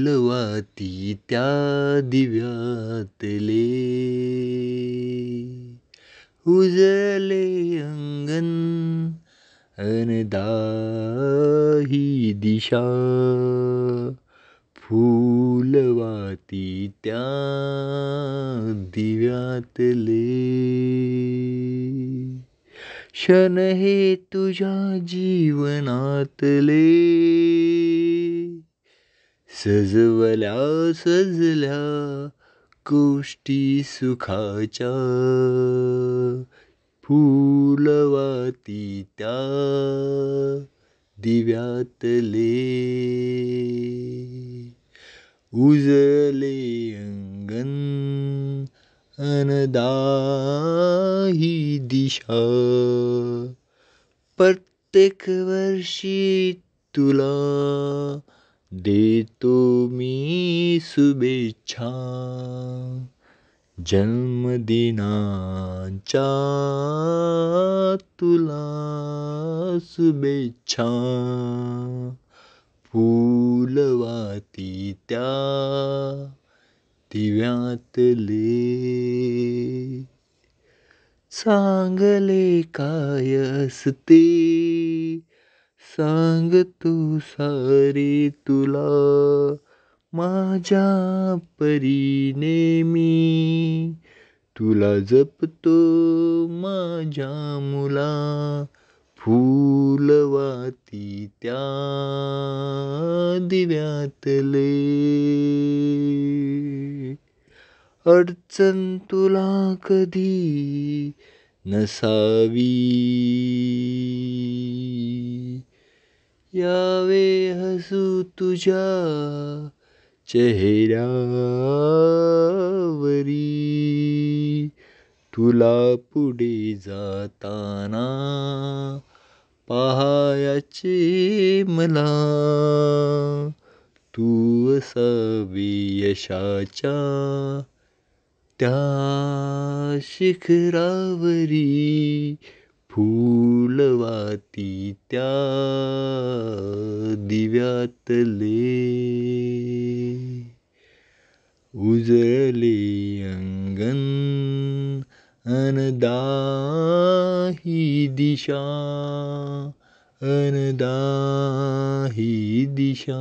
फुलवाती त्या दिव्यातले उजले अंगन अनदाही दिशा फुलवाती त्या दिव्यातले क्षण हे तुझ्या जीवनातले सजवल्या सजल्या गोष्टी सुखाच्या फुलवाती त्या दिव्यातले उजले अंगण अनदाही दिशा प्रत्येक वर्षी तुला दे तो मी शुभेच्छा दिनांचा तुला शुभेच्छा त्या दिव्यातले ले सङ्गले कायसते सांग तू सारी तुला माझ्या परीने मी तुला जपतो माझ्या मुला फुलवाती त्या दिव्यातले अडचण तुला कधी नसावी यावे हसू तुझ्या चेहऱ्यावरी तुला पुढे जाताना पाहायाचे मला तू सवी यशाच्या त्या शिखरावरी फुलवाती त्या दिव्यातले उजळले अंगन अनदाही दिशा अनदाही दिशा